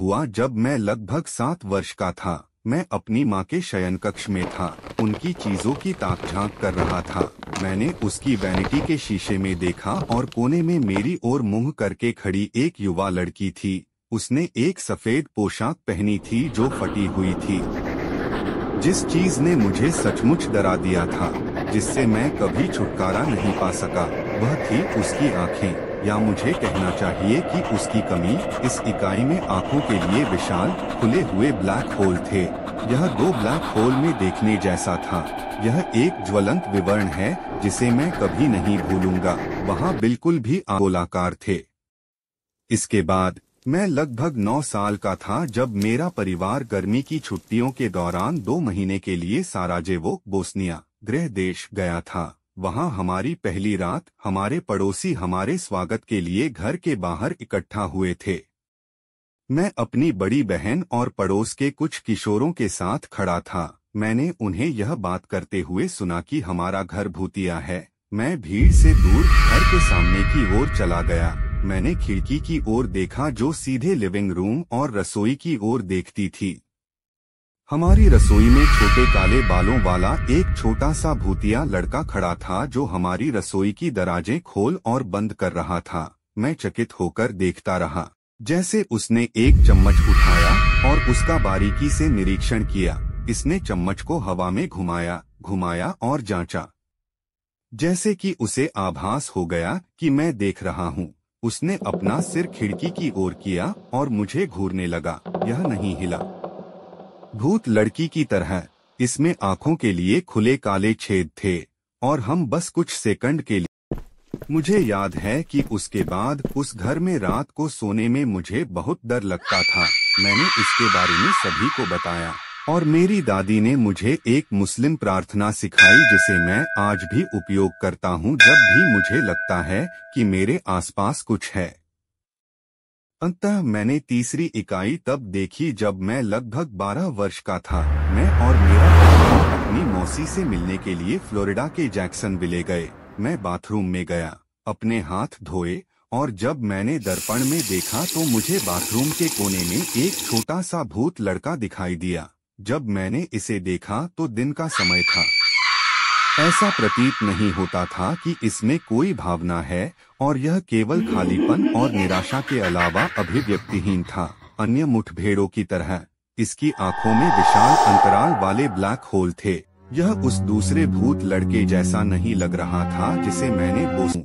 हुआ जब मैं लगभग सात वर्ष का था मैं अपनी माँ के शयन कक्ष में था उनकी चीजों की ताक झांक कर रहा था मैंने उसकी वैनिटी के शीशे में देखा और कोने में मेरी ओर मुंह करके खड़ी एक युवा लड़की थी उसने एक सफेद पोशाक पहनी थी जो फटी हुई थी जिस चीज ने मुझे सचमुच डरा दिया था जिससे मैं कभी छुटकारा नहीं पा सका वह थी उसकी आँखें या मुझे कहना चाहिए कि उसकी कमी इस इकाई में आंखों के लिए विशाल खुले हुए ब्लैक होल थे यह दो ब्लैक होल में देखने जैसा था यह एक ज्वलंत विवरण है जिसे मैं कभी नहीं भूलूंगा वहाँ बिल्कुल भी गोलाकार थे इसके बाद मैं लगभग नौ साल का था जब मेरा परिवार गर्मी की छुट्टियों के दौरान दो महीने के लिए साराजेवो बोस्निया गृह देश गया था वहां हमारी पहली रात हमारे पड़ोसी हमारे स्वागत के लिए घर के बाहर इकट्ठा हुए थे मैं अपनी बड़ी बहन और पड़ोस के कुछ किशोरों के साथ खड़ा था मैंने उन्हें यह बात करते हुए सुना कि हमारा घर भूतिया है मैं भीड़ से दूर घर के सामने की ओर चला गया मैंने खिड़की की ओर देखा जो सीधे लिविंग रूम और रसोई की ओर देखती थी हमारी रसोई में छोटे काले बालों वाला एक छोटा सा भूतिया लड़का खड़ा था जो हमारी रसोई की दराजें खोल और बंद कर रहा था मैं चकित होकर देखता रहा जैसे उसने एक चम्मच उठाया और उसका बारीकी से निरीक्षण किया इसने चम्मच को हवा में घुमाया घुमाया और जांचा जैसे कि उसे आभास हो गया कि मैं देख रहा हूँ उसने अपना सिर खिड़की की ओर किया और मुझे घूरने लगा यह नहीं हिला भूत लड़की की तरह इसमें आंखों के लिए खुले काले छेद थे और हम बस कुछ सेकंड के लिए मुझे याद है कि उसके बाद उस घर में रात को सोने में मुझे बहुत डर लगता था मैंने इसके बारे में सभी को बताया और मेरी दादी ने मुझे एक मुस्लिम प्रार्थना सिखाई जिसे मैं आज भी उपयोग करता हूँ जब भी मुझे लगता है कि मेरे आसपास कुछ है अंततः मैंने तीसरी इकाई तब देखी जब मैं लगभग 12 वर्ष का था मैं और मेरा अपनी मौसी से मिलने के लिए फ्लोरिडा के जैक्सन विले गए मैं बाथरूम में गया अपने हाथ धोए और जब मैंने दर्पण में देखा तो मुझे बाथरूम के कोने में एक छोटा सा भूत लड़का दिखाई दिया जब मैंने इसे देखा तो दिन का समय था ऐसा प्रतीत नहीं होता था कि इसमें कोई भावना है और यह केवल खालीपन और निराशा के अलावा अभिव्यक्तिहीन था अन्य मुठभेड़ों की तरह इसकी आंखों में विशाल अंतराल वाले ब्लैक होल थे यह उस दूसरे भूत लड़के जैसा नहीं लग रहा था जिसे मैंने बोसू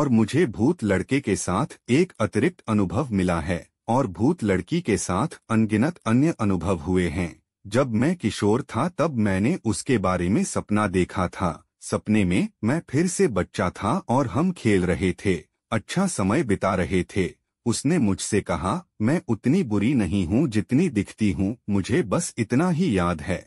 और मुझे भूत लड़के के साथ एक अतिरिक्त अनुभव मिला है और भूत लड़की के साथ अनगिनत अन्य अनुभव हुए हैं जब मैं किशोर था तब मैंने उसके बारे में सपना देखा था सपने में मैं फिर से बच्चा था और हम खेल रहे थे अच्छा समय बिता रहे थे उसने मुझसे कहा मैं उतनी बुरी नहीं हूँ जितनी दिखती हूँ मुझे बस इतना ही याद है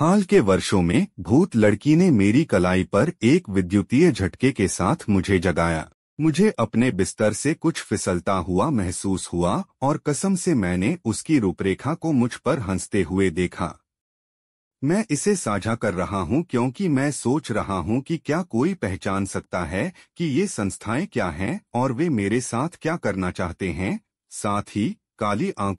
हाल के वर्षों में भूत लड़की ने मेरी कलाई पर एक विद्युतीय झटके के साथ मुझे जगाया मुझे अपने बिस्तर से कुछ फिसलता हुआ महसूस हुआ और कसम से मैंने उसकी रूपरेखा को मुझ पर हंसते हुए देखा मैं इसे साझा कर रहा हूं क्योंकि मैं सोच रहा हूं कि क्या कोई पहचान सकता है कि ये संस्थाएं क्या हैं और वे मेरे साथ क्या करना चाहते हैं साथ ही काली आंख